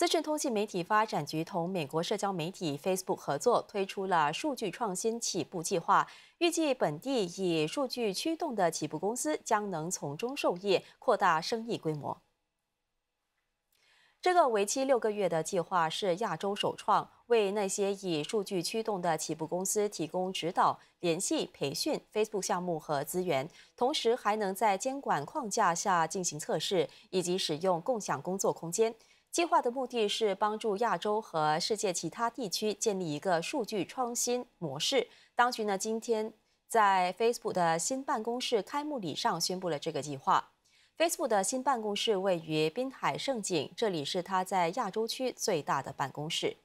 资讯通信媒体发展局同美国社交媒体 Facebook 合作，推出了数据创新起步计划。预计本地以数据驱动的起步公司将能从中受益，扩大生意规模。这个为期六个月的计划是亚洲首创，为那些以数据驱动的起步公司提供指导、联系、培训、Facebook 项目和资源，同时还能在监管框架下进行测试以及使用共享工作空间。计划的目的是帮助亚洲和世界其他地区建立一个数据创新模式。当局呢，今天在 Facebook 的新办公室开幕礼上宣布了这个计划。Facebook 的新办公室位于滨海胜景，这里是它在亚洲区最大的办公室。